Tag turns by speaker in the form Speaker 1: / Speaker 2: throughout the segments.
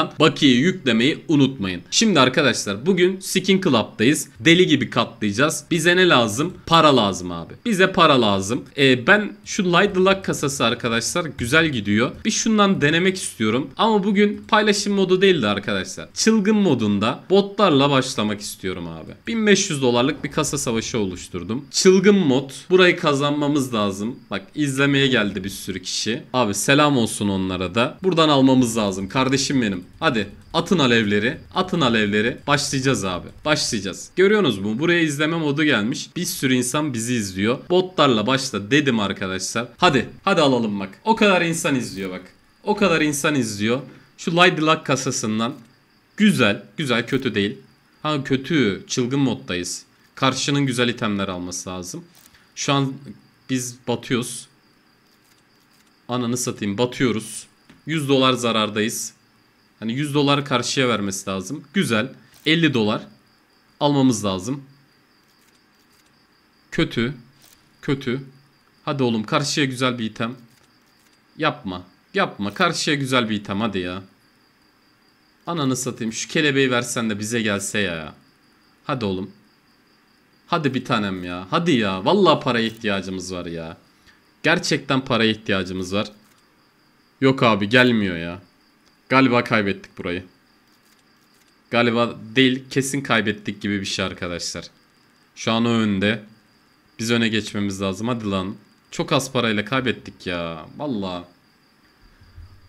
Speaker 1: buradan bakiye yüklemeyi unutmayın. Şimdi arkadaşlar bugün Skin Club'dayız. Deli gibi katlayacağız. Bize ne lazım? Para lazım abi. Bize para lazım. Ee, ben şu Light Luck kasası arkadaşlar güzel gidiyor. Bir şundan denemek istiyorum. Ama bugün paylaşım modu değildi arkadaşlar. Çılgın modunda botlarla başlamak istiyorum abi. 1500 dolarlık bir kasa savaşı oluşturdum. Çılgın mod. Burayı kazanmamız lazım. Bak izlemeye geldi bir sürü kişi. Abi selam olsun onlara da. Buradan almamız lazım. Kardeşim benim. Hadi atın alevleri, atın alevleri. Başlayacağız abi. Başlayacağız. Görüyorsunuz mu? Buraya izleme modu gelmiş. Bir sürü insan bizi izliyor. Botlarla başla dedim arkadaşlar. Hadi, hadi alalım bak. O kadar insan izliyor bak. O kadar insan izliyor. Şu Lady Luck kasasından. Güzel, güzel kötü değil. Ha kötü, çılgın moddayız. Karşının güzel itemler alması lazım. Şu an biz batıyoruz. Ananı satayım batıyoruz. 100 dolar zarardayız. Hani 100 doları karşıya vermesi lazım. Güzel. 50 dolar almamız lazım. Kötü. Kötü. Hadi oğlum karşıya güzel bir item. Yapma. Yapma. Karşıya güzel bir item hadi ya. Ananı satayım. Şu kelebeği versen de bize gelse ya. Hadi oğlum. Hadi bir tanem ya. Hadi ya. Vallahi paraya ihtiyacımız var ya. Gerçekten paraya ihtiyacımız var. Yok abi gelmiyor ya. Galiba kaybettik burayı. Galiba değil kesin kaybettik gibi bir şey arkadaşlar. Şu an o önde. Biz öne geçmemiz lazım. Hadi lan. Çok az parayla kaybettik ya. Valla.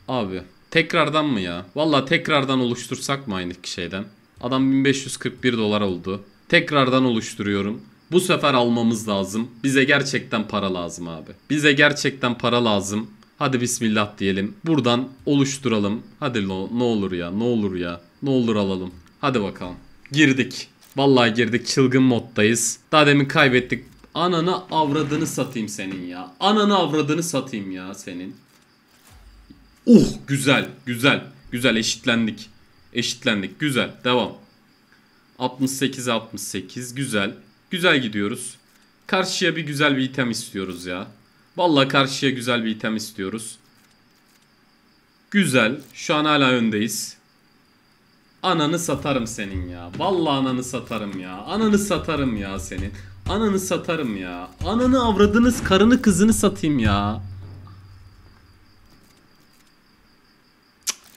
Speaker 1: Abi. Tekrardan mı ya? Valla tekrardan oluştursak mı aynı şeyden? Adam 1541 dolar oldu. Tekrardan oluşturuyorum. Bu sefer almamız lazım. Bize gerçekten para lazım abi. Bize gerçekten para lazım. Hadi bismillah diyelim. Buradan oluşturalım. Hadi no, ne olur ya ne olur ya. Ne olur alalım. Hadi bakalım. Girdik. Vallahi girdik çılgın moddayız. Daha demin kaybettik. Ananı avradını satayım senin ya. Ananı avradını satayım ya senin. Uh güzel güzel. Güzel eşitlendik. Eşitlendik güzel devam. 68 68 güzel. Güzel gidiyoruz. Karşıya bir güzel bir item istiyoruz ya. Vallahi karşıya güzel bir item istiyoruz. Güzel. Şu an hala öndeyiz. Ananı satarım senin ya. Vallahi ananı satarım ya. Ananı satarım ya senin. Ananı satarım ya. Ananı avradınız karını kızını satayım ya.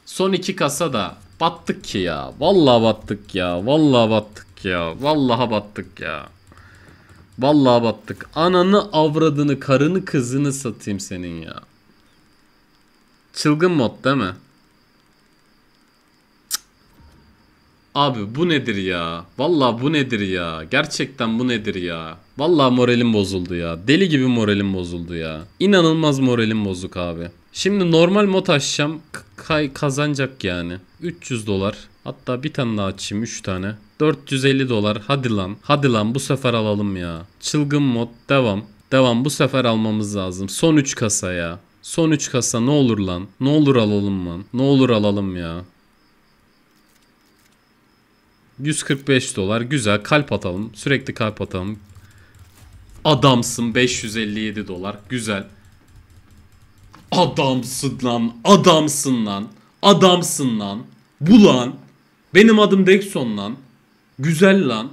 Speaker 1: Son iki kasa da battık ki ya. Vallahi battık ya. Vallahi battık ya. Vallahi battık ya. Vallahi battık. Ananı avradını karını kızını satayım senin ya. Çılgın mod değil mi? Cık. Abi bu nedir ya? Vallahi bu nedir ya? Gerçekten bu nedir ya? Vallahi moralim bozuldu ya. Deli gibi moralim bozuldu ya. İnanılmaz moralim bozuk abi. Şimdi normal mod açacağım. K kazanacak yani. 300 dolar. Hatta bir tane daha açayım 3 tane. 450 dolar hadi lan. Hadi lan bu sefer alalım ya. Çılgın mod devam. Devam bu sefer almamız lazım. Son 3 kasa ya. Son 3 kasa ne olur lan. Ne olur alalım lan. Ne olur alalım ya. 145 dolar güzel kalp atalım. Sürekli kalp atalım. Adamsın 557 dolar güzel. Adamsın lan adamsın lan adamsın lan. Bu lan benim adım Dexon lan. Güzel lan.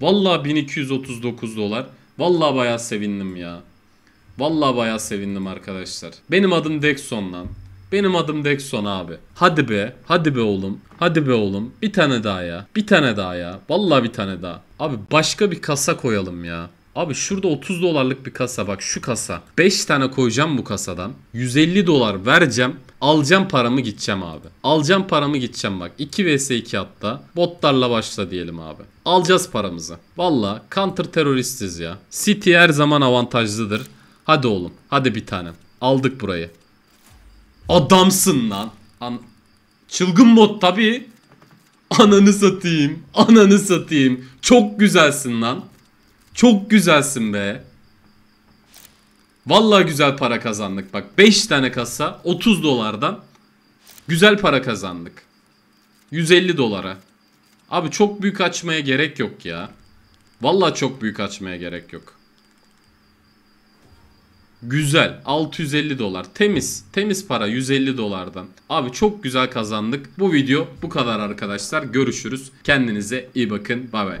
Speaker 1: Valla 1239 dolar. Valla baya sevindim ya. Valla baya sevindim arkadaşlar. Benim adım Dexon lan. Benim adım Dexon abi. Hadi be. Hadi be oğlum. Hadi be oğlum. Bir tane daha ya. Bir tane daha ya. Valla bir tane daha. Abi başka bir kasa koyalım ya. Abi şurada 30 dolarlık bir kasa bak şu kasa. 5 tane koyacağım bu kasadan. 150 dolar vereceğim. Alacağım paramı gideceğim abi. Alacağım paramı gideceğim bak. 2 vs 2 hatta. Botlarla başla diyelim abi. Alacağız paramızı. Valla counter teröristiz ya. City her zaman avantajlıdır. Hadi oğlum. Hadi bir tane. Aldık burayı. Adamsın lan. An Çılgın bot tabi Ananı satayım. Ananı satayım. Çok güzelsin lan. Çok güzelsin be. Vallahi güzel para kazandık bak. 5 tane kasa 30 dolardan güzel para kazandık. 150 dolara. Abi çok büyük açmaya gerek yok ya. Vallahi çok büyük açmaya gerek yok. Güzel. 650 dolar. Temiz. Temiz para 150 dolardan. Abi çok güzel kazandık. Bu video bu kadar arkadaşlar. Görüşürüz. Kendinize iyi bakın. Bay bay.